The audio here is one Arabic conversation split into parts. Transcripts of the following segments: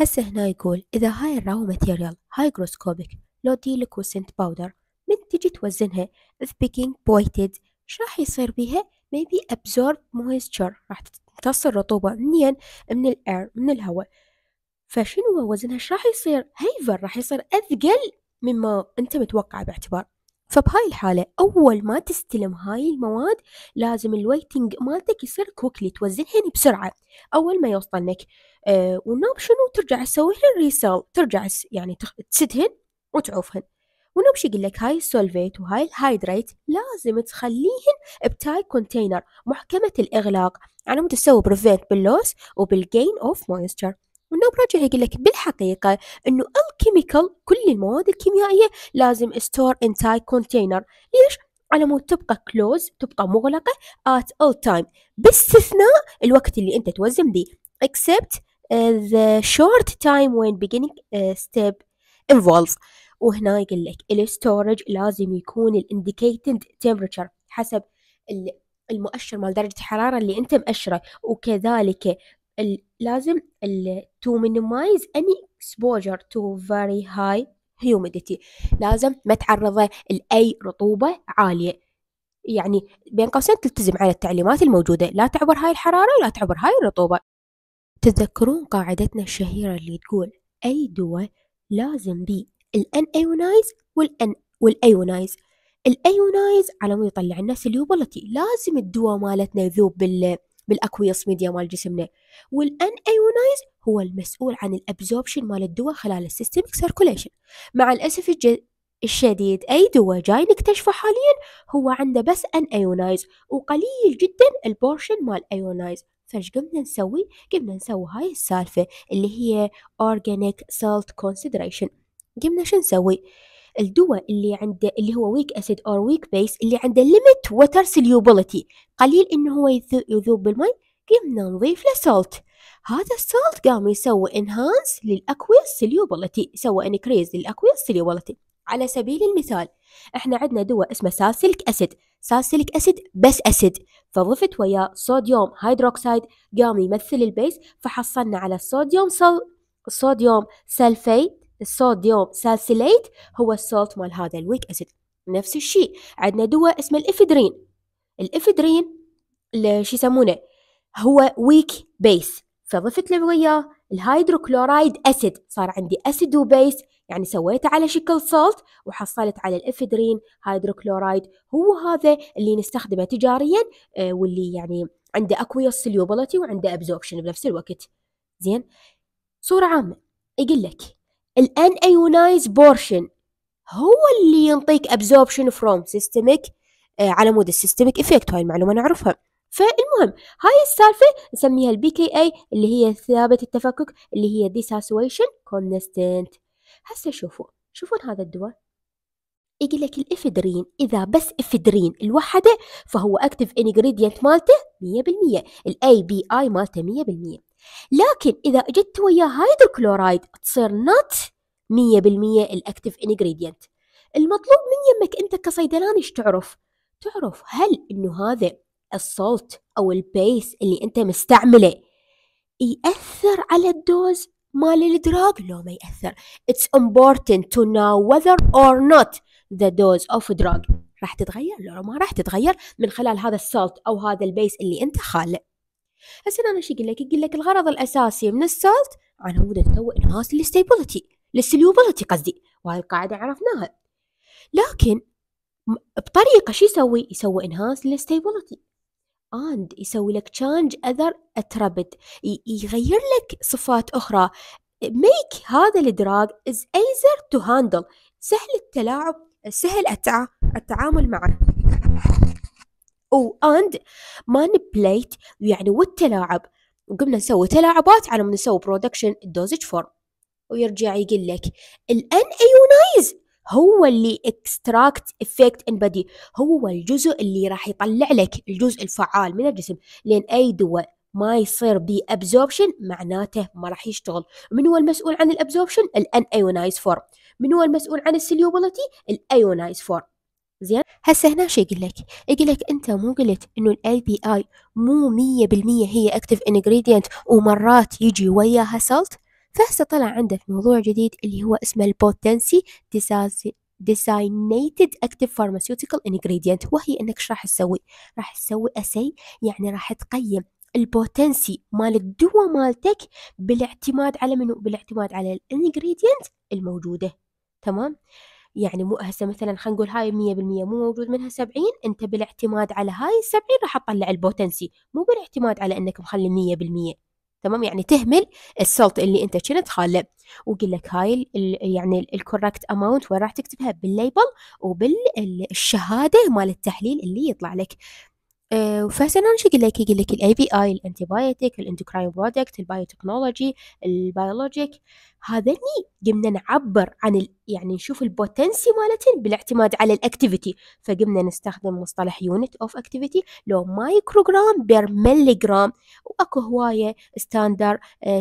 هسه هنا يقول إذا هاي الراو ماتيريال هايجروسكوبيك لو دي ليكوسنت باودر من تجي توزنها if being pointed ايش راح يصير بيها maybe absorbed moisture راح تمتص الرطوبة منين من الاير من الهواء فشنو وزنها ايش راح يصير هيفر راح يصير أثقل مما أنت متوقع باعتبار فبهاي الحالة أول ما تستلم هاي المواد لازم الويتنج مالتك يصير كوكلي توزنهن بسرعة أول ما يوصلنك أه ونوب شنو ترجع تسويهن ريسال ترجع يعني تسدهن وتعوفهن ونوب شو يقول لك هاي السولفيت وهاي الهايدريت لازم تخليهن بتاي كونتينر محكمة الإغلاق على مود تسوي بريفنت باللوس وبالجين أوف مويستر والنوب راجع يقول لك بالحقيقة أنه الكيميكال كل المواد الكيميائية لازم ستور انتاي كونتينر ليش؟ على مود تبقى كلوز تبقى مغلقة at all time باستثناء الوقت اللي أنت توزن به except آه، the short time when beginning آه، step involves وهنا يقول لك الستورج لازم يكون الانديكيتد temperature حسب المؤشر مال درجة الحرارة اللي أنت مأشره وكذلك لازم to minimize any exposure to very high humidity لازم ما تعرضه لأي رطوبة عالية يعني بين قوسين تلتزم على التعليمات الموجودة لا تعبر هاي الحرارة ولا تعبر هاي الرطوبة تتذكرون قاعدتنا الشهيرة اللي تقول أي دواء لازم بي الان ايونايز والان والايونايز الايونايز على مود يطلع لنا اليوبلتي لازم الدواء مالتنا يذوب بال بالاكويس ميديا مال جسمنا والان ايونايز هو المسؤول عن الابزوربشن مال الدواء خلال السيستميك سيركوليشن مع الاسف الشديد أي دواء جاي نكتشفه حاليا هو عنده بس أن أيونايز وقليل جدا البورشن مال أيونايز فايش قمنا نسوي؟ قمنا نسوي هاي السالفة اللي هي organic salt كونسيدريشن قمنا شو نسوي؟ الدواء اللي عنده اللي هو ويك اسيد اور ويك بيس اللي عنده ليميت ووتر سوليوبيليتي قليل انه هو يذوب بالماء قمنا نضيف له سولت هذا السولت قام يسوي انهانس للاكويس سوليوبيليتي سوى انكريز للاكويس سوليوبيليتي على سبيل المثال احنا عندنا دواء اسمه سالسيلك اسيد سالسيلك اسيد بس اسيد فضفت وياه صوديوم هيدروكسيد قام يمثل البيس فحصلنا على الصوديوم صل... الصوديوم سلفي الصوديوم سالسيليت هو السولت مال هذا الويك اسيد نفس الشيء عندنا دواء اسمه الافدرين الافدرين شو يسمونه هو ويك بيس فضفت له وياه الهيدروكلورايد اسيد صار عندي اسيد وبيس يعني سويته على شكل سولت وحصلت على الافدرين هيدروكلورايد هو هذا اللي نستخدمه تجاريا آه، واللي يعني عنده اكويا سليوبلتي وعنده ابزوربشن بنفس الوقت زين صورة عامة يقول لك الان ايونايز بورشن هو اللي ينطيك ابزوربشن فروم سيستميك آه، على مود السيستمك افكت هاي المعلومه نعرفها فالمهم هاي السالفه نسميها البي كي اي اللي هي ثابت التفكك اللي هي ديساسويشن كونستنت هسه شوفوا شوفون هذا الدواء يقول لك الافدرين اذا بس افدرين الوحده فهو اكتف انجريدينت مالته 100% الاي بي اي مالته 100% لكن إذا أجدت وياه هيدروكلورايد تصير نوت 100% الأكتف إنجريدينت المطلوب من يمك أنت كصيدلاني إيش تعرف؟ تعرف هل إنه هذا الصوت أو البيس اللي أنت مستعمله يأثر على الدوز مال الدراج؟ لو ما يأثر It's important to know whether or not the dose of drug راح تتغير لو ما راح تتغير من خلال هذا السولت أو هذا البيس اللي أنت خالق هسه انا شو قلت لك قلت لك الغرض الاساسي من السولت عن هو تو انهاس الستيبلتي للسليوبلتي قصدي وهاي القاعده عرفناها لكن بطريقه شو يسوي يسوي انهاس للستيبلتي and يسوي لك change other اتربت يغير لك صفات أخرى make هذا الدراج is easier to handle سهل التلاعب سهل التعامل معه أو أند بليت يعني والتلاعب وقمنا نسوي تلاعبات على ما نسوي برودكشن الدوزج فورم ويرجع يقول لك الان ايونايز هو اللي اكستراكت افكت ان بدي هو الجزء اللي راح يطلع لك الجزء الفعال من الجسم لان اي دواء ما يصير بي ابزوربشن معناته ما راح يشتغل من هو المسؤول عن الابزوربشن الان ايونايز فورم من هو المسؤول عن السليوبيليتي الايونايز فورم هسه هنا شو يقول لك يقول لك انت مو قلت انه الاي بي اي مو 100% هي اكتف انجريدينت ومرات يجي وياها سلت فهسه طلع عندك موضوع جديد اللي هو اسمه البوتنسي designated active pharmaceutical ingredient وهي انك ايش راح تسوي راح تسوي اسي يعني راح تقيم البوتنسي مال الدواء مالتك بالاعتماد على منو بالاعتماد على الانجريدينت الموجوده تمام يعني مو هسه مثلا خلينا نقول هاي 100% مو موجود منها 70 انت بالاعتماد على هاي 70 راح تطلع البوتنسي مو بالاعتماد على انك مخلي 100% تمام يعني تهمل السلط اللي انت كنت خاله وقل لك هاي الـ يعني الكوركت اماونت وين راح تكتبها بالليبل وبالشهاده مال التحليل اللي يطلع لك فهسه شو قلت لك يقول لك الاي بي اي الانتيبايوتيك الاندوكراين برودكت البايوتكنولوجي البايولوجيك هذني قمنا نعبر عن ال... يعني نشوف البوتنسي مالتن بالاعتماد على الاكتيفيتي فقمنا نستخدم مصطلح يونت اوف اكتيفيتي لو مايكروغرام بير مليغرام واكو هوايه ستاندر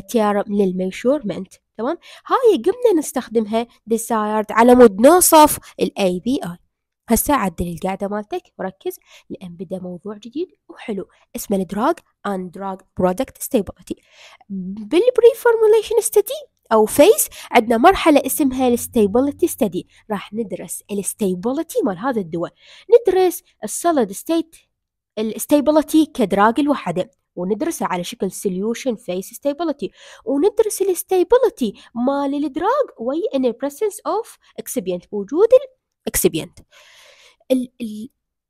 تيرم للميشورمنت تمام هاي قمنا نستخدمها ديسايرد على مود نوصف الاي بي اي هسه عدل القاعدة مالتك وركز لأن بدأ موضوع جديد وحلو اسمه الدراج اند دراج برودكت ستيبلتي بالبري فورموليشن ستدي أو فيس عندنا مرحلة اسمها الستيبلتي ستدي راح ندرس الستيبلتي مال هذا الدواء ندرس السوليد ستيت الستيبلتي كدراج الوحدة وندرسه على شكل سوليوشن فيس ستيبلتي وندرس الستيبلتي مال الدراج وي ان بريسنس اوف اكسبيانت وجود اكسبينت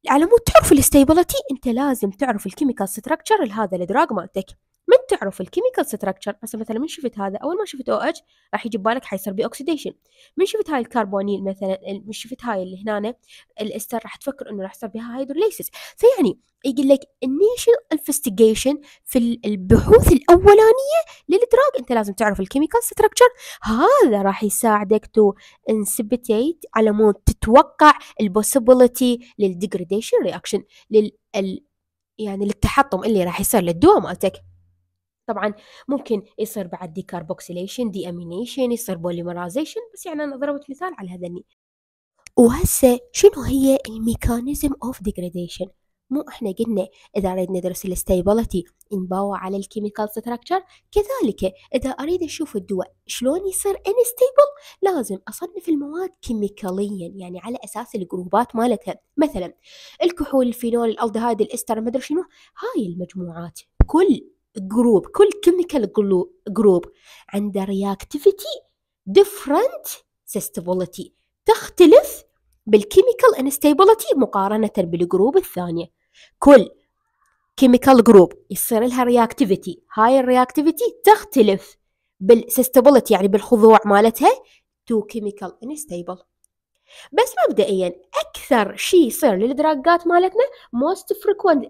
على مود تعرف الاستيبلتي انت لازم تعرف الكيميكال ستراكشر لهذا الدراج مالتك من تعرف الكيميكال ستراكشر هسه مثلا من شفت هذا اول ما شفت او اتش راح يجي ببالك حيصير بي اوكسيديشن من شفت هاي الكربونيل مثلا من شفت هاي اللي هنا الاستر راح تفكر انه راح يصير بها هايدروليسيس فيعني يقول لك انيشن انفستيجيشن في البحوث الاولانيه للدراج انت لازم تعرف الكيميكال ستراكشر هذا راح يساعدك تو انسبتيت على مود تتوقع البوسيبيليتي للديجريديشن رياكشن لل يعني للتحطم اللي راح يصير للدواء مالتك طبعا ممكن يصير بعد ديكاربوكسيليشن دي امينيشن يصير بوليمرايزيشن بس يعني انا ضربت مثال على هذا الني وهسه شنو هي الميكانيزم اوف ديجريديشن مو احنا قلنا اذا اريد ندرس الاستيبلتي انباوى على الكيميكال ستراكشر كذلك اذا اريد اشوف الدواء شلون يصير انستيبل لازم اصنف المواد كيميكاليا يعني على اساس الجروبات مالتها مثلا الكحول الفينول الالدهايد الاستر ادري شنو هاي المجموعات كل جروب كل كيميكال جروب عنده رياكتيفيتي ديفرنت سيستابيليتي تختلف بالكيميكال انستابيليتي مقارنة بالجروب الثانية كل كيميكال جروب يصير لها رياكتيفيتي هاي الرياكتيفيتي تختلف بالسيستابيليتي يعني بالخضوع مالتها تو كيميكال انستابل بس مبدئيا اكثر شيء يصير للدراجات مالتنا موست فريكوينت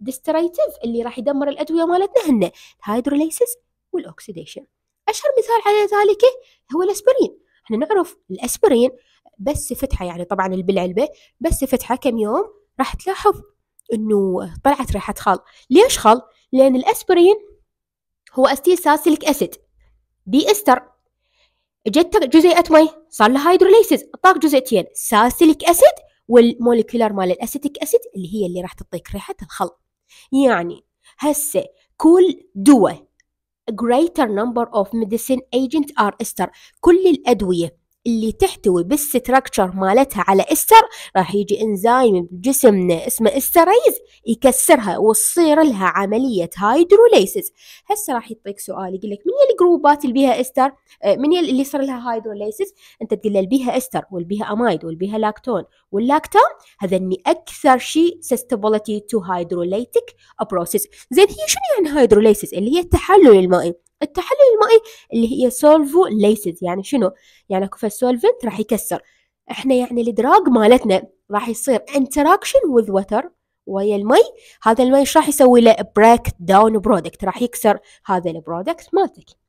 ديستريتيف اللي راح يدمر الادويه مالتنا هن الهايدروليسيس والاوكسيديشن اشهر مثال على ذلك هو الاسبرين احنا نعرف الاسبرين بس فتحه يعني طبعا بالعلبه بس فتحه كم يوم راح تلاحظ انه طلعت ريحه خال ليش خال لان الاسبرين هو استيل ساسيليك اسيد بي استر جت جزيئه مي صار لها هيدروليسز طاق جزيئتين ساسيليك اسيد والموليكولار مال الاسيتيك اسيد اللي هي اللي راح تعطيك ريحه الخل يعني هسه كل دواء greater number of medicine agent are ester كل الادويه اللي تحتوي بالستركتشر مالتها على استر راح يجي انزيم بجسمنا اسمه استريز يكسرها وتصير لها عملية هايدروليسز هسه راح يعطيك سؤال يقول لك من هي الجروبات اللي بيها استر آه، من هي اللي صار لها هايدروليسز انت تقول له بيها استر والبيها امايد والبيها لاكتون واللاكتون هذا اني اكثر شيء susceptibility تو هايدروليتيك بروسيس زين هي شنو يعني هايدروليسز اللي هي التحلل المائي التحلل المائي اللي هي سولفو ليسز يعني شنو يعني اكو فالسولفنت راح يكسر احنا يعني الدراج مالتنا راح يصير انتراكشن وذ ووتر ويا المي هذا المي ايش راح يسوي له بريك داون برودكت راح يكسر هذا البرودكت مالتك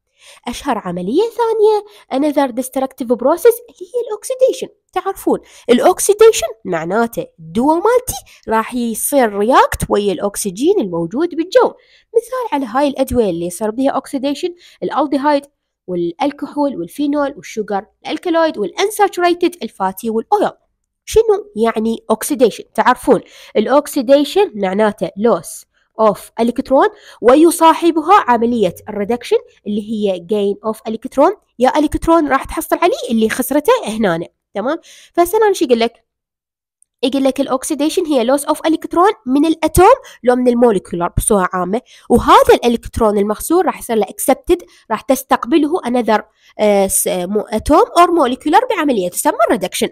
أشهر عملية ثانية another destructive process اللي هي الأكسيديشن تعرفون الأكسيديشن معناته الدواء مالتي راح يصير رياكت ويا الأكسجين الموجود بالجو مثال على هاي الأدوية اللي يصير بها أكسيديشن الألديهايد والالكحول والفينول والشوغر الالكالويد والانساتوريتد الفاتي والاويل شنو يعني اوكسيديشن تعرفون الاوكسيديشن معناته لوس of electron ويصاحبها عملية الريدكشن اللي هي gain of electron يا electron راح تحصل عليه اللي خسرته هنا تمام فسنان شو يقول لك يقول لك الاكسيديشن هي لوس اوف الكترون من الاتوم لو من المولكيولر بصوره عامه وهذا الالكترون المخسور راح يصير له اكسبتد راح تستقبله انذر آه، اتوم اور مولكيولر بعمليه تسمى الريدكشن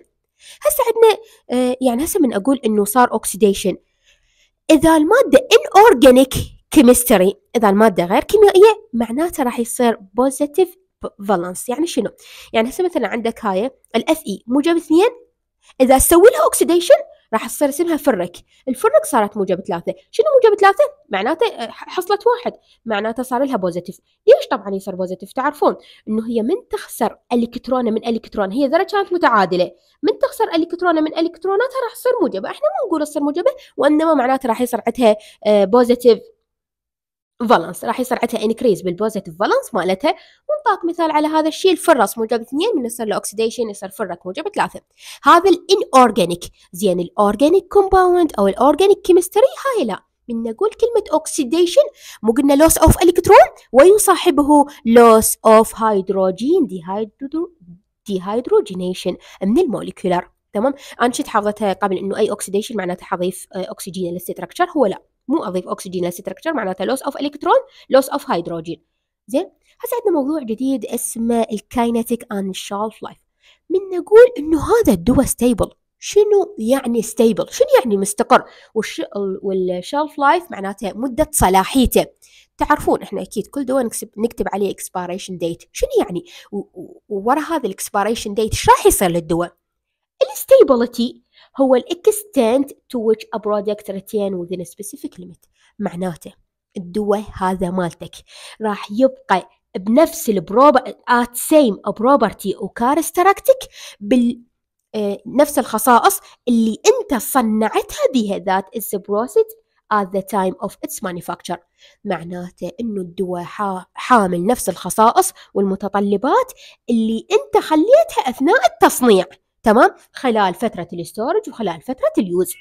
هسه عندنا آه، يعني هسه من اقول انه صار اوكسيديشن إذا المادة inorganic chemistry إذا المادة غير كيميائية معناته راح يصير positive valence يعني شنو؟ يعني هسه مثلا عندك هاي الاف اي موجب اثنين إذا تسوي لها oxidation راح تصير اسمها فرك الفرك صارت موجب ثلاثة شنو موجب ثلاثة معناته آه، حصلت واحد معناته صار لها بوزيتيف ليش طبعا يصير بوزيتيف تعرفون انه هي من تخسر الكترونه من الكترون هي ذره كانت متعادله من تخسر الكترونه من الكتروناتها راح تصير موجبه احنا ما نقول تصير موجبه وانما معناته راح يصير عندها بوزيتيف آه، فالانس راح يصير عندها انكريز بالبوزيتيف فالانس مالتها ونطاق مثال على هذا الشيء الفرس موجب اثنين من يصير له اوكسيديشن يصير فرك موجب ثلاثه هذا الان اورجانيك زين الاورجانيك كومباوند او الاورجانيك كيمستري هاي لا من نقول كلمة أوكسيديشن مو قلنا لوس أوف إلكترون ويصاحبه لوس أوف هيدروجين هيدروجينيشن من الموليكولر تمام أنا شفت حافظتها قبل إنه أي أوكسيديشن معناته حضيف أكسجين آه، للستركتشر هو لا مو اضيف اكسجين للستركتشر معناتها لوس اوف الكترون لوس اوف هيدروجين زين هسه عندنا موضوع جديد اسمه الكاينتيك ان شالف لايف من نقول انه هذا الدواء ستيبل شنو يعني ستيبل شنو يعني مستقر والش... والشلف لايف معناته مدة صلاحيته تعرفون احنا اكيد كل دواء نكتب, نكتب عليه اكسبيريشن ديت شنو يعني وورا هذا الاكسبيريشن ديت ايش راح يصير للدواء الستيبلتي هو الاكستنت تو ويتش ا برودكت ريتين وذين سبيسيفيك ليميت معناته الدواء هذا مالتك راح يبقى بنفس البروب ات سيم بروبرتي وكارستراكتك بال آه، نفس الخصائص اللي انت صنعتها بها ذات از بروسيت at the time of its manufacture معناته انه الدواء حامل نفس الخصائص والمتطلبات اللي انت خليتها اثناء التصنيع تمام خلال فترة الاستورج وخلال فترة اليوز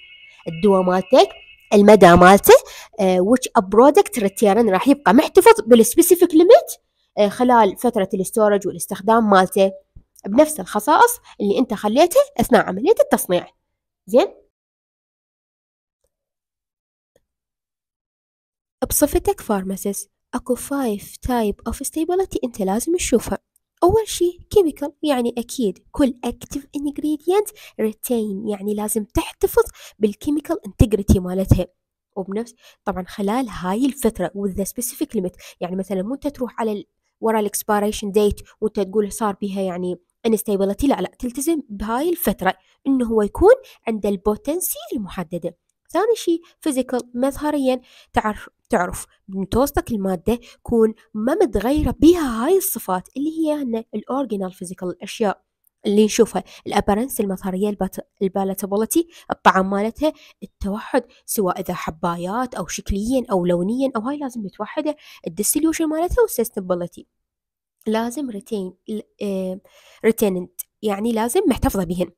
الدواء مالتك المدى مالته آه، which a product return راح يبقى محتفظ بالسبيسيفيك ليميت آه، خلال فترة الاستورج والاستخدام مالته بنفس الخصائص اللي انت خليتها اثناء عملية التصنيع زين بصفتك فارماسيس اكو 5 تايب اوف ستيبلتي انت لازم تشوفها أول شيء كيميكال يعني أكيد كل أكتف انجريدينت ريتين يعني لازم تحتفظ بالكيميكال انتجريتي مالتها وبنفس طبعا خلال هاي الفترة with the specific limit يعني مثلا مو انت تروح على ورا الاكسبيريشن ديت وانت تقول صار بها يعني انستابيلتي لا لا تلتزم بهاي الفترة انه هو يكون عند البوتنسي المحددة ثاني شيء فيزيكال مظهريا تعرف تعرف متوسطك المادة تكون ما متغيرة بها هاي الصفات اللي هي هن الأورجينال فيزيكال الأشياء اللي نشوفها الابرنس المظهريه البالاتابولتي الطعم مالتها التوحد سواء اذا حبايات او شكليا او لونيا او هاي لازم متوحده الديسليوشن مالتها والسستبلتي لازم ريتين آه، ريتيننت يعني لازم محتفظه بهن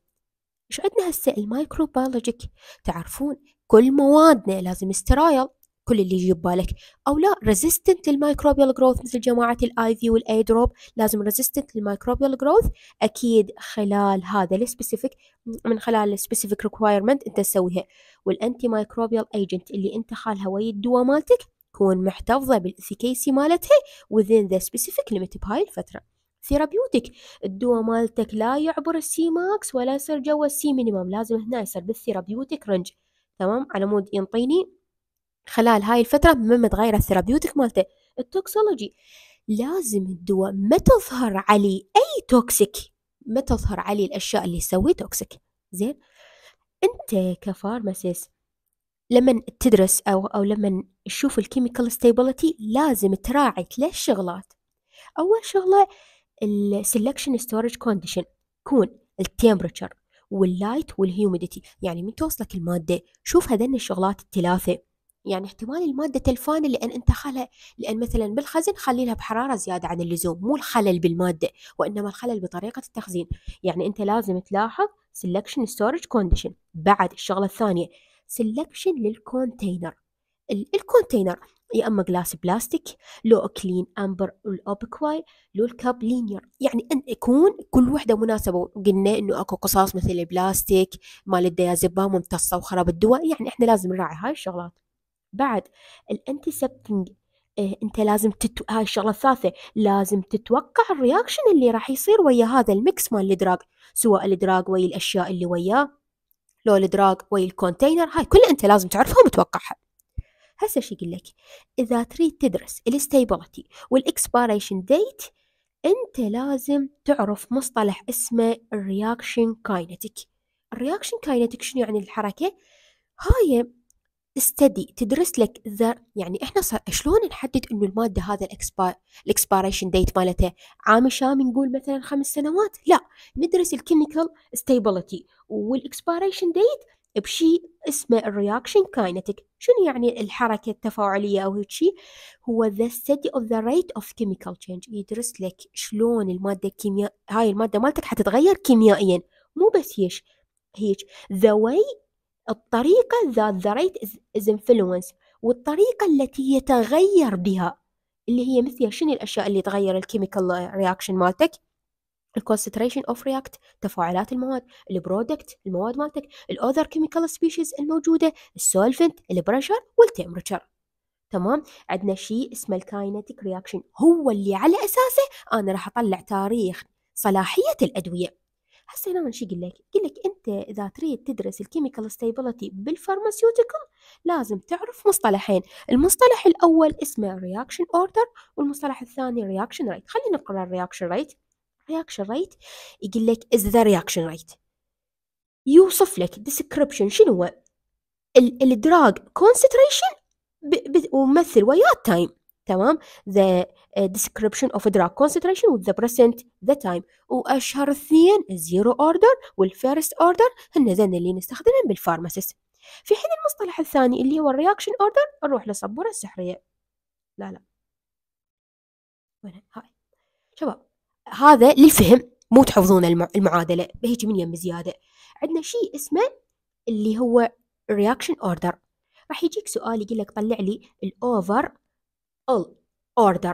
ايش عندنا هسه المايكروبيولوجيك تعرفون كل موادنا لازم استرايل كل اللي يجي ببالك او لا ريزيستنت للميكروبيال جروث مثل جماعه الاي في والاي دروب لازم ريزيستنت للميكروبيال جروث اكيد خلال هذا السبيسيفيك من خلال السبيسيفيك ريكوايرمنت انت تسويها والانتي مايكروبيال ايجنت اللي انت خالها ويا الدواء مالتك تكون محتفظه بالافيكيسي مالتها within the specific limit بهاي الفتره ثيرابيوتك الدواء مالتك لا يعبر السي ماكس ولا يصير جوا السي مينيمم لازم هنا يصير بالثيرابيوتك رنج تمام على مود ينطيني خلال هاي الفترة ما متغيرة الثيرابيوتك مالته التوكسولوجي لازم الدواء ما تظهر عليه أي توكسيك ما تظهر عليه الأشياء اللي تسوي توكسيك زين أنت كفارماسيس لما تدرس أو, أو لما تشوف الكيميكال ستيبلتي لازم تراعي ثلاث شغلات أول شغلة السلكشن ستورج كونديشن كون التمبرتشر واللايت والهيوميديتي يعني من توصلك المادة شوف هذين الشغلات الثلاثة يعني احتمال المادة تلفانة لأن أنت خلى لأن مثلا بالخزن خلي لها بحرارة زيادة عن اللزوم مو الخلل بالمادة وإنما الخلل بطريقة التخزين يعني أنت لازم تلاحظ سelection storage condition بعد الشغلة الثانية سelection للكونتينر الكونتينر يا اما جلاس بلاستيك لو كلين امبر الاوبكواي لو الكاب لينير يعني ان يكون كل وحده مناسبه قلنا انه اكو قصاص مثل البلاستيك مال الديازبام ممتصه وخراب الدواء يعني احنا لازم نراعي هاي الشغلات بعد الانتسبتنج إيه، انت لازم تتو... هاي الشغله الثالثه لازم تتوقع الرياكشن اللي راح يصير ويا هذا الميكس مال الدراج سواء الدراج ويا الاشياء اللي وياه لو الدراج ويا الكونتينر هاي كلها انت لازم تعرفها وتوقعها هسه شو يقول لك اذا تريد تدرس الاستيبلتي والاكسبيريشن ديت انت لازم تعرف مصطلح اسمه الرياكشن كاينتيك الرياكشن كاينتيك شنو يعني الحركه هاي تستدي تدرس لك ذا يعني احنا صار شلون نحدد انه الماده هذا الاكسبايريشن ديت مالته عام شام نقول مثلا خمس سنوات لا ندرس الكيميكال ستيبلتي والاكسبايريشن ديت بشيء اسمه الرياكشن كاينتيك شنو يعني الحركه التفاعليه او هيك شيء هو ذا ستدي اوف ذا ريت اوف كيميكال تشينج يدرس لك شلون الماده الكيمياء هاي الماده مالتك حتتغير كيميائيا مو بس هيش هيك ذا واي الطريقة that the rate is, is والطريقة التي يتغير بها اللي هي مثل شنو الأشياء اللي تغير الكيميكال رياكشن مالتك الكونسنتريشن اوف رياكت تفاعلات المواد البرودكت المواد مالتك الاذر كيميكال سبيشيز الموجوده السولفنت البريشر والتمبرتشر تمام عندنا شيء اسمه الكاينتيك رياكشن هو اللي على اساسه انا راح اطلع تاريخ صلاحيه الادويه هسه هنا شو يقول لك؟ يقول لك انت اذا تريد تدرس الكيميكال ستيبلتي بالفارماسيوتيكال لازم تعرف مصطلحين المصطلح الاول اسمه رياكشن اوردر والمصطلح الثاني رياكشن ريت خلينا نقرا الرياكشن ريت رياكشن ريت يقول لك از ذا رياكشن ريت يوصف لك ديسكربشن شنو هو؟ الدراج كونسنتريشن ومثل وياه التايم تمام the uh, description of drug concentration with the present the time واشهر اثنين الزيرو اوردر والفيرست اوردر هن ذن اللي نستخدمهم بالفارماسيس في حين المصطلح الثاني اللي هو الرياكشن اوردر نروح للصبوره السحريه لا لا وين هاي شباب هذا للفهم مو تحفظون المعادله بهيج من يم زياده عندنا شيء اسمه اللي هو reaction order راح يجيك سؤال يقول لك طلع لي الاوفر all order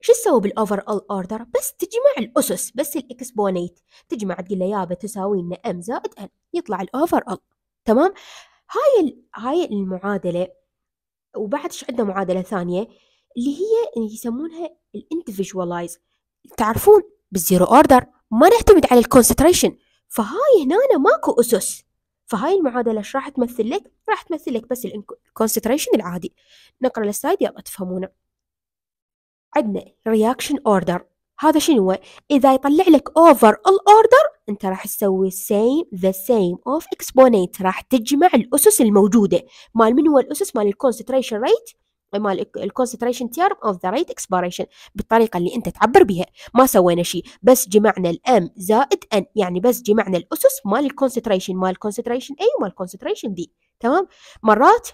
شو تسوي بالاوفر اول اوردر بس تجمع الاسس بس الاكسبونيت تجمع تقول له يابا تساوي لنا ام زائد ان يطلع الاوفر اول تمام هاي هاي المعادله وبعد ايش عندنا معادله ثانيه اللي هي يسمونها الاندفجوالايز تعرفون بالزيرو اوردر ما نعتمد على الكونسنتريشن فهاي هنا ماكو اسس فهاي المعادله ايش راح تمثل لك راح تمثل لك بس الكونسنتريشن العادي نقرا السلايد يلا تفهمونه عندنا رياكشن اوردر هذا شنو اذا يطلع لك اوفر الاوردر انت راح تسوي سيم ذا سيم اوف اكسبونيت راح تجمع الاسس الموجوده مال من هو الاسس مال الكونسنتريشن ريت مال الكونسنتريشن تيرم اوف ذا ريت اكسبيريشن بالطريقه اللي انت تعبر بها ما سوينا شيء بس جمعنا الام زائد ان يعني بس جمعنا الاسس مال الكونسنتريشن مال الكونسنتريشن اي ومال الكونسنتريشن بي تمام مرات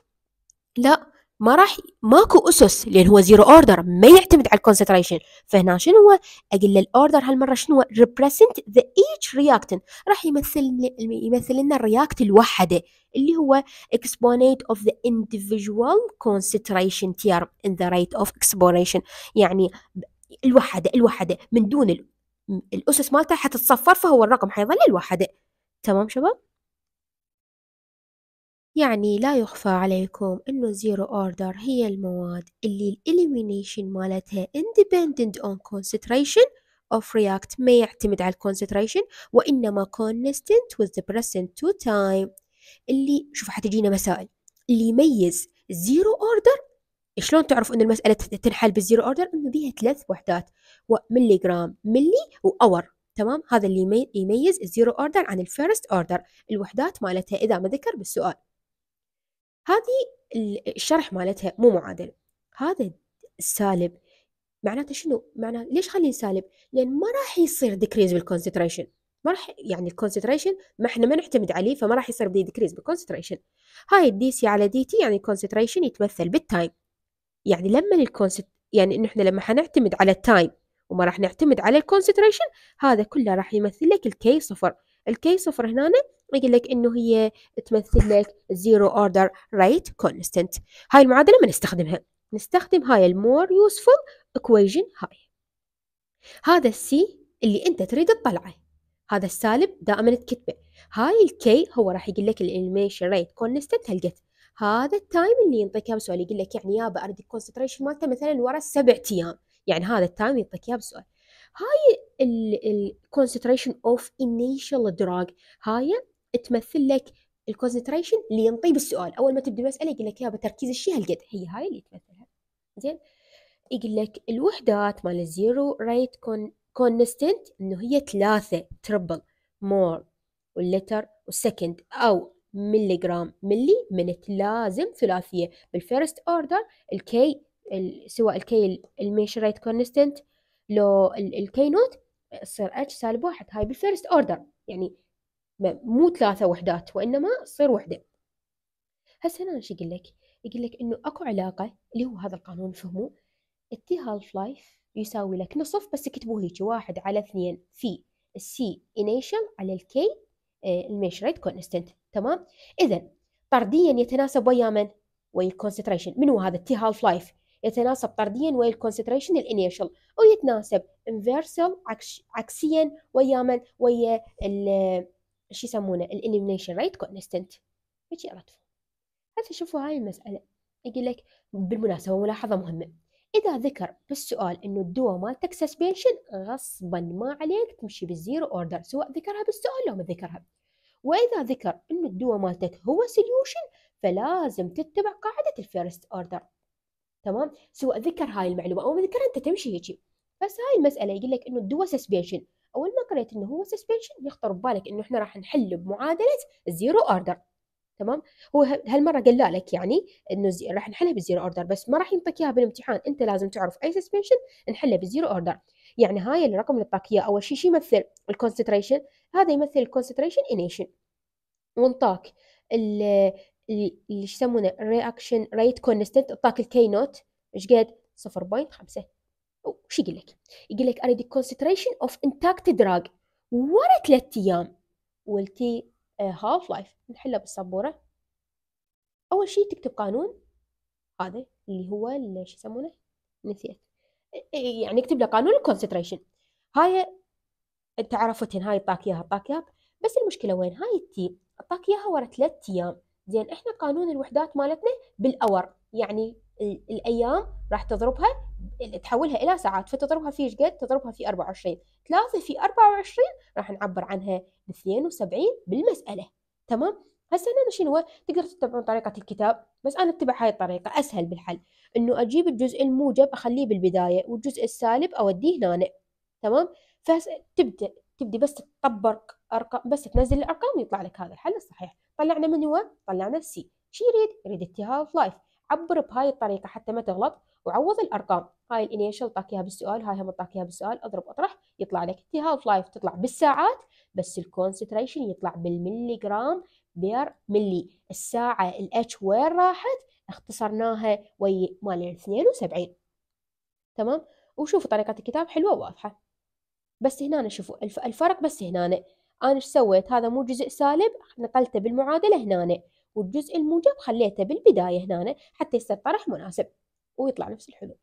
لا ما راح ماكو اسس لان هو زيرو اوردر ما يعتمد على الكونسنتريشن فهنا شنو هو اقول الاوردر هالمره شنو هو ريبريزنت ذا ايتش رياكتن راح يمثل يمثل لنا الرياكت الوحده اللي هو اكسبونيت اوف ذا individual كونسنتريشن تير ان ذا ريت اوف exponation يعني الوحده الوحده من دون الاسس مالتها حتتصفر فهو الرقم حيظل الوحده تمام شباب يعني لا يخفى عليكم انه زيرو اوردر هي المواد اللي الاليمينيشن مالتها اندبندنت اون كونسنتريشن اوف رياكت ما يعتمد على الكونسنتريشن وانما كونستنت وذ ذا present تو تايم اللي شوف حتجينا مسائل اللي يميز زيرو اوردر شلون تعرف ان المساله تنحل بالزيرو اوردر انه بيها ثلاث وحدات وملي جرام ملي واور تمام هذا اللي يميز الزيرو اوردر عن الفيرست اوردر الوحدات مالتها اذا ما ذكر بالسؤال هذه الشرح مالتها مو معادل هذا السالب معناته شنو؟ معناته ليش خلينا سالب؟ لان ما راح يصير ديكريز بالكونسنتريشن ما راح يعني الكونسنتريشن ما احنا ما نعتمد عليه فما راح يصير بدي ديكريز بالكونسنتريشن هاي الدي سي على دي تي يعني الكونسنتريشن يتمثل بالتايم يعني لما الكونسنت يعني ان احنا لما حنعتمد على التايم وما راح نعتمد على الكونسنتريشن هذا كله راح يمثل لك الكي صفر الكي صفر هنا يقول لك انه هي تمثل لك زيرو اوردر ريت كونستنت هاي المعادله ما نستخدمها نستخدم هاي المور يوسفول اكويجن هاي هذا السي اللي انت تريد تطلعه هذا السالب دائما تكتبه هاي الكي هو راح يقول لك الانيميشن ريت كونستنت هلقت هذا التايم اللي ينطيك اياه بسؤال يقول لك يعني يابا اريد الكونسنتريشن مالته مثلا ورا سبع ايام يعني هذا التايم ينطيك اياه بسؤال هاي الكونسنتريشن اوف انيشال دراج هاي تمثل لك الكونسنتريشن اللي ينطيه بالسؤال اول ما تبدا المساله يقول لك يابا تركيز الشيء هالقد هي هاي اللي تمثلها زين يقول لك الوحدات مال الزيرو ريت كونستنت انه هي ثلاثه تربل مور واللتر والسكند او ملي جرام ملي منت لازم ثلاثيه بالفيرست اوردر الكي سواء الكي الميش ريت كونستنت لو الكي نوت تصير اتش سالب واحد هاي بالفيرست اوردر يعني مو ثلاثة وحدات وإنما تصير وحدة هسه هنا شو يقول لك؟ يقول لك إنه أكو علاقة اللي هو هذا القانون فهموه التي هالف لايف يساوي لك نصف بس اكتبوه هيك واحد على اثنين في السي انيشال على الكي الميشريت كونستنت تمام إذا طرديا يتناسب ويا من؟ ويا الكونسنتريشن من هو هذا التي هالف لايف يتناسب طرديا ويا الكونسنتريشن الانيشال ويتناسب انفيرسال عكسيا ويا من ويا شو يسمونه الاليمنيشن رايت كونستنت هيجي عرفتوا هسه شوفوا هاي المسألة يقول لك بالمناسبة ملاحظة مهمة إذا ذكر بالسؤال إنه الدواء مالتك سسبنشن غصبا ما عليك تمشي بالزيرو أوردر سواء ذكرها بالسؤال أو ما ذكرها وإذا ذكر إنه الدواء مالتك هو سوليوشن فلازم تتبع قاعدة الفيرست أوردر تمام سواء ذكر هاي المعلومة أو ما ذكرها أنت تمشي هيجي بس هاي المسألة يقول لك إنه الدواء سسبنشن اول ما قريت انه هو سسبنشن يخطر ببالك انه احنا راح نحل بمعادله الزيرو اوردر تمام هو هالمره قال لك يعني انه زي... راح نحلها بالزيرو اوردر بس ما راح ينطيك اياها بالامتحان انت لازم تعرف اي سسبنشن نحله بالزيرو اوردر يعني هاي الرقم اللي اعطاك اياه اول شيء شو يمثل الكونسنتريشن هذا يمثل الكونسنتريشن انيشن وانطاك اللي يسمونه رياكشن ريت كونستنت اعطاك الكي نوت ايش قد 0.5 شو يقول لك؟ يقول لك اريد concentration of intact drug ورا ثلاث ايام والتي هاف آه، لايف نحله بالسبوره اول شيء تكتب قانون هذا اللي هو شو يسمونه نسيت إيه، إيه، يعني اكتب له قانون الكونسنتريشن هاي انت عرفتين هاي اعطاك اياها اعطاك اياها بس المشكله وين هاي التي اعطاك اياها ورا ثلاث ايام زين احنا قانون الوحدات مالتنا بالاور يعني الايام راح تضربها تحولها الى ساعات فتضربها في ايش قد تضربها في 24 3 في 24 راح نعبر عنها ب 72 بالمساله تمام هسه انا شنو تقدر تتبعون طريقه الكتاب بس انا اتبع هاي الطريقه اسهل بالحل انه اجيب الجزء الموجب اخليه بالبدايه والجزء السالب اوديه هنا تمام فتبدا تبدي بس تطبق ارقام بس تنزل الارقام يطلع لك هذا الحل الصحيح طلعنا من هو طلعنا السي شي يريد يريد التهاب لايف عبر بهاي الطريقه حتى ما تغلط وعوض الارقام هاي الانيشال طاك اياها بالسؤال هاي هم طاك اياها بالسؤال اضرب اطرح يطلع لك تي هاف لايف تطلع بالساعات بس الكونسنتريشن يطلع بالملي جرام بير ملي الساعه الاتش وين راحت اختصرناها ويا مال 72 تمام وشوفوا طريقه الكتاب حلوه وواضحه بس هنا شوفوا الفرق بس هنا انا ايش سويت هذا مو جزء سالب نقلته بالمعادله هنا والجزء الموجب خليته بالبدايه هنا حتى يصير طرح مناسب ويطلع نفس الحلول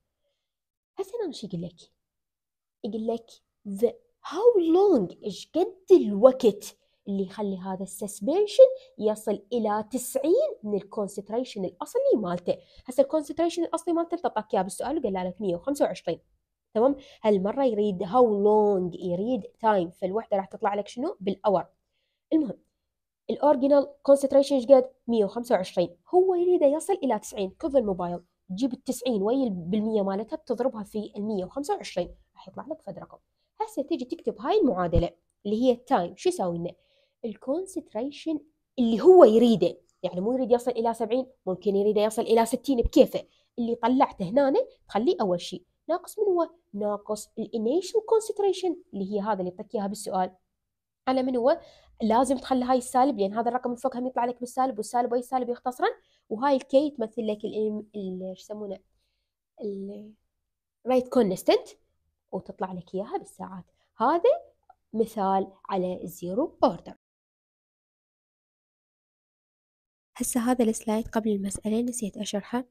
هسه انا إيش يقول لك يقول لك the how long ايش قد الوقت اللي يخلي هذا السسبنشن يصل الى 90 من الكونسنتريشن الاصلي مالته هسه الكونسنتريشن الاصلي مالته تعطاك اياه بالسؤال وقال لك 125 تمام هالمرة يريد هاو لونج يريد تايم فالوحدة راح تطلع لك شنو بالاور المهم الاورجينال كونسنتريشن ايش قد 125 هو يريده يصل الى 90 كذا الموبايل تجيب ال 90 وي بالمية مالتها بتضربها في ال 125 راح يطلع لك فد رقم هسه تيجي تكتب هاي المعادلة اللي هي التايم شو يساوي لنا الكونسنتريشن اللي هو يريده يعني مو يريد يصل الى 70 ممكن يريده يصل الى 60 بكيفه اللي طلعته هنا تخليه اول شيء ناقص من هو ناقص الانيشال كونسنتريشن اللي هي هذا اللي يعطيك اياها بالسؤال على من هو لازم تخلي هاي السالب لان يعني هذا الرقم من فوق هم يطلع لك بالسالب والسالب وهي سالب يختصرا وهاي الكي تمثل لك ال ايش يسمونه الريت كونستنت وتطلع لك اياها بالساعات هذا مثال على الزيرو اوردر هسه هذا السلايد قبل المسألة نسيت أشرحه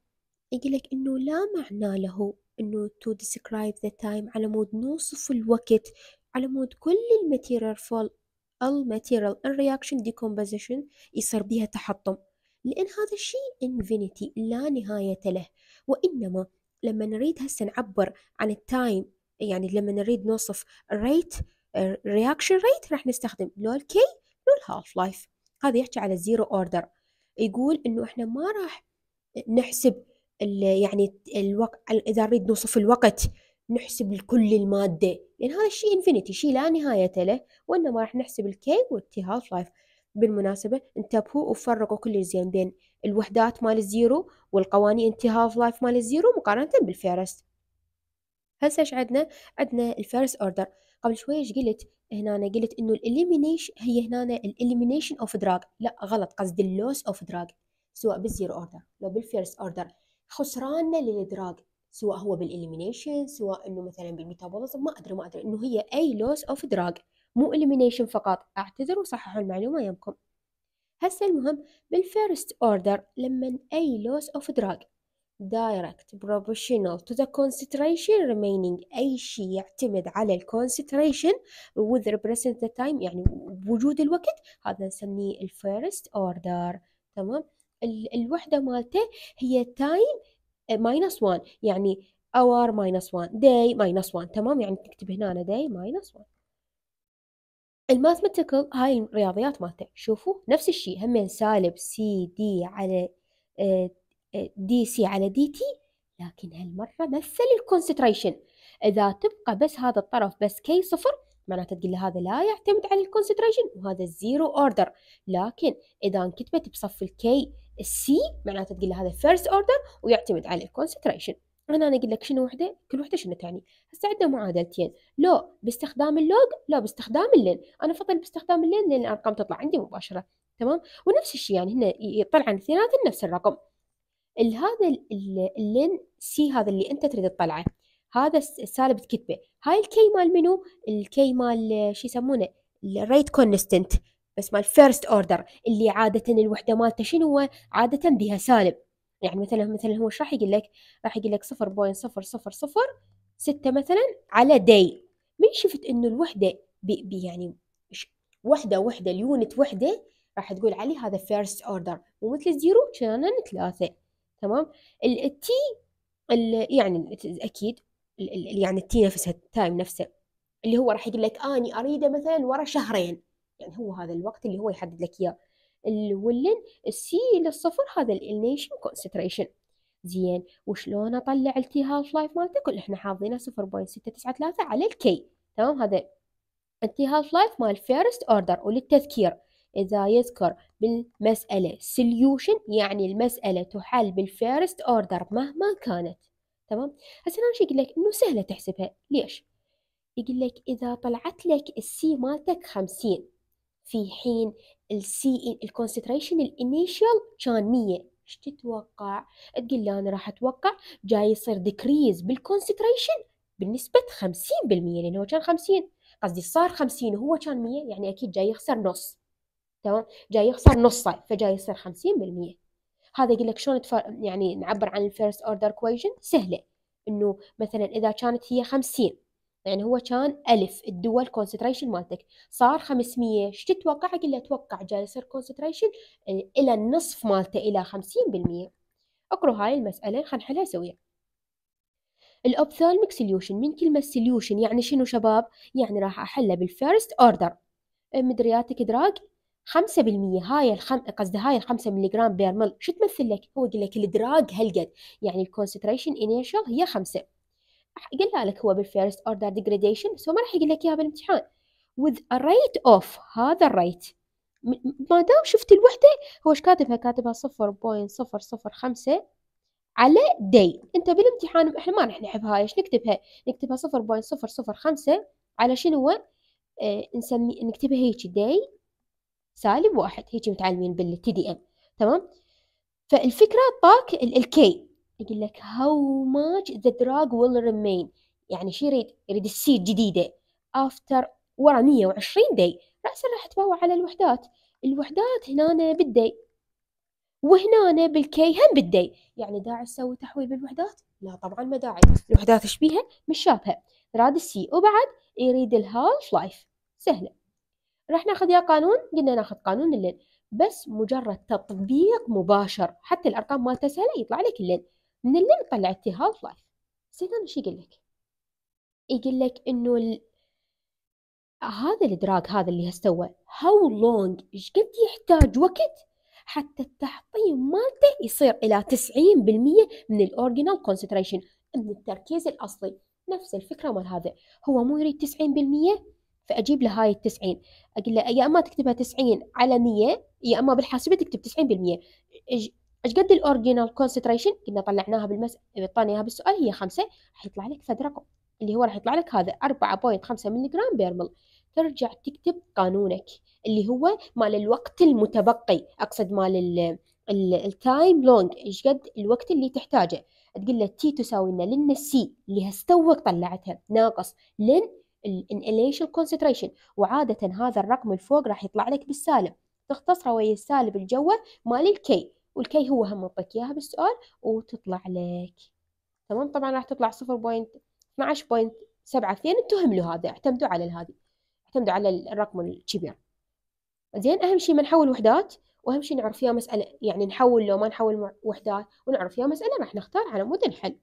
يقول لك إنه لا معنى له انه to describe the time على مود نوصف الوقت على مود كل الماتيريال فول الماتيريال الرياكشن ديكومبوزيشن يصير بها تحطم لأن هذا الشيء انفينيتي لا نهاية له وإنما لما نريد هسه نعبر عن التايم يعني لما نريد نوصف الريت الرياكشن ريت راح نستخدم لول الكي لول الهاف لايف هذا يحكي على الزيرو اوردر يقول انه احنا ما راح نحسب يعني الوقت اذا نريد نوصف الوقت نحسب لكل المادة لأن هذا الشيء انفينيتي شيء لا نهاية له وإنما راح نحسب الكي والتي هاف لايف بالمناسبة انتبهوا وفرقوا كل زين بين الوحدات مال الزيرو والقوانين انتي هاف لايف مال الزيرو مقارنة بالفيرست هسه ايش عندنا؟ عندنا الفيرست اوردر قبل شوية ايش قلت؟ هنا أنا قلت انه الاليمينيشن هي هنا الاليمينيشن اوف دراج لا غلط قصدي اللوس اوف دراج سواء بالزيرو اوردر لو بالفيرست اوردر خسراننا للادراك سواء هو بالاليمينيشن سواء انه مثلا بالميتابوليزم ما ادري ما ادري انه هي اي لوس اوف دراج مو اليمينيشن فقط اعتذر وصححوا المعلومه يمكم هسه المهم بالفيرست اوردر لما اي لوس اوف دراج direct proportional to the concentration remaining أي شيء يعتمد على الكونسنتريشن concentration with represent the time يعني بوجود الوقت هذا نسميه الفيرست first order تمام الوحده مالته هي تايم ماينس 1 يعني اور ماينس 1 داي ماينس 1 تمام يعني تكتب هنا داي ماينس 1 الماثماتيكال هاي الرياضيات مالته شوفوا نفس الشيء هم سالب سي دي على دي آه، سي آه، على دي تي لكن هالمرة مثل الكونستريشن إذا تبقى بس هذا الطرف بس كي صفر معناته تقول له هذا لا يعتمد على الكونستريشن وهذا الزيرو اوردر لكن إذا انكتبت بصف الكي السي معناته تقول له هذا فيرست اوردر ويعتمد على الكونسنتريشن هنا انا اقول لك شنو وحده كل وحده شنو تعني هسه عندنا معادلتين لو باستخدام اللوج لو باستخدام اللين انا افضل باستخدام اللين لان الارقام تطلع عندي مباشره تمام ونفس الشيء يعني هنا يطلع عن اثنيناتهم نفس الرقم هذا اللين سي هذا اللي انت تريد تطلعه هذا السالب تكتبه هاي الكي مال منو الكي مال شو يسمونه الريت كونستنت بس مال فيرست اوردر اللي عاده الوحده مالته شنو هو عاده بها سالب يعني مثلا مثلا هو ايش راح يقول لك راح يقول لك 0.0006 مثلا على دي من شفت انه الوحده بي بي يعني وحده وحده اليونت وحده راح تقول عليه هذا فيرست اوردر ومثل الزيرو كان ثلاثه تمام التي يعني اكيد يعني التي نفسها التايم نفسه اللي هو راح يقول لك اني اريده مثلا ورا شهرين يعني هو هذا الوقت اللي هو يحدد لك اياه الولن السي للصفر هذا الانيشن كونسنتريشن زين وشلون اطلع التي هاف لايف مالته كل احنا حافظينه 0.693 على الكي تمام هذا التي هاف لايف مال فيرست اوردر وللتذكير إذا يذكر بالمسألة سوليوشن يعني المسألة تحل بالفيرست أوردر مهما كانت تمام هسه أنا شو يقول لك إنه سهلة تحسبها ليش؟ يقول لك إذا طلعت لك السي مالتك 50 في حين السي الكونسنتريشن الانيشال كان 100 ايش تتوقع تقول لي انا راح اتوقع جاي يصير ديكريز بالكونسنتريشن بنسبة 50% لأنه كان 50 قصدي صار 50 وهو كان 100 يعني أكيد جاي يخسر نص تمام جاي يخسر نصه فجاي يصير 50% هذا يقول لك شلون يعني نعبر عن الفيرست اوردر كويجن سهله انه مثلا اذا كانت هي 50 يعني هو كان ألف الدول كونسنتريشن مالتك صار 500 ايش تتوقع اقول له اتوقع جاي يصير كونسنتريشن الى النصف مالته الى 50% اقروا هاي المساله خلينا نحلها سويا الأوبثالميك سوليوشن من كلمة سوليوشن يعني شنو شباب؟ يعني راح أحله بالفيرست أوردر أه، مدرياتك دراج 5% هاي الخم... قصدي هاي ال 5 ملغ بير مل شو تمثل لك؟ هو يقول لك الدراج هالقد يعني الكونسنتريشن انيشال هي 5 قلنا لك هو بالفيرست اوردر ديجريديشن سو ما راح يقول لك اياها بالامتحان with a rate of هذا الريت ما دام شفت الوحدة هو ايش كاتبها كاتبها 0.005 على دي انت بالامتحان احنا ما راح نحب هاي ايش نكتبها نكتبها 0.005 على شنو هو اه نسمي نكتبها هيك دي سالب واحد هيك متعلمين بالتي دي ام تمام فالفكرة طاك الكي يقول لك how much the drug will remain يعني شي يريد يريد السيد جديدة after ورا 120 داي رأسا راح تباوع على الوحدات الوحدات هنا بالدي وهنا بالكي هم بالدي يعني داعي تسوي تحويل بالوحدات لا طبعا ما داعي الوحدات ايش بيها مش شابهة راد السي وبعد يريد الهالف لايف سهلة راح ناخذ يا قانون قلنا ناخذ قانون الليل بس مجرد تطبيق مباشر حتى الارقام مالته سهله يطلع لك الليل من اللي طلعتيها لايف السيطان اش يقول لك يقول لك انه ال... هذا الادراك هذا اللي هسوى هاو لونج ايش قد يحتاج وقت حتى التحطيم مالته يصير الى 90% من الاورجينال كونسنتريشن من التركيز الاصلي نفس الفكره مال هذا هو مو يريد 90% فاجيب له هاي ال 90 اقول له يا اما تكتبها 90 على 100 يا اما بالحاسبه تكتب 90% ايش قد الاورجينال كونسنتريشن قلنا طلعناها بالمس اياها بالسؤال هي 5 راح يطلع لك فد رقم اللي هو راح يطلع لك هذا 4.5 ملغ بيرمل ترجع تكتب قانونك اللي هو مال الوقت المتبقي اقصد مال التايم لونج ايش قد الوقت اللي تحتاجه تقول له تي تساوي لنا لن السي اللي هستوك طلعتها ناقص لن الانيليشن كونسنتريشن وعاده هذا الرقم الفوق راح يطلع لك بالسالب تختصره ويا السالب الجوه مال الكي والكي هو هم معطيك اياها بالسؤال وتطلع لك تمام طبعا راح تطلع صفر بوينت له بوينت سبعة اثنين هذا اعتمدوا على الهذي اعتمدوا على الرقم الكبير زين اهم شيء ما نحول وحدات واهم شيء نعرف فيها مساله يعني نحول لو ما نحول وحدات ونعرف فيها مساله راح نختار على مود الحل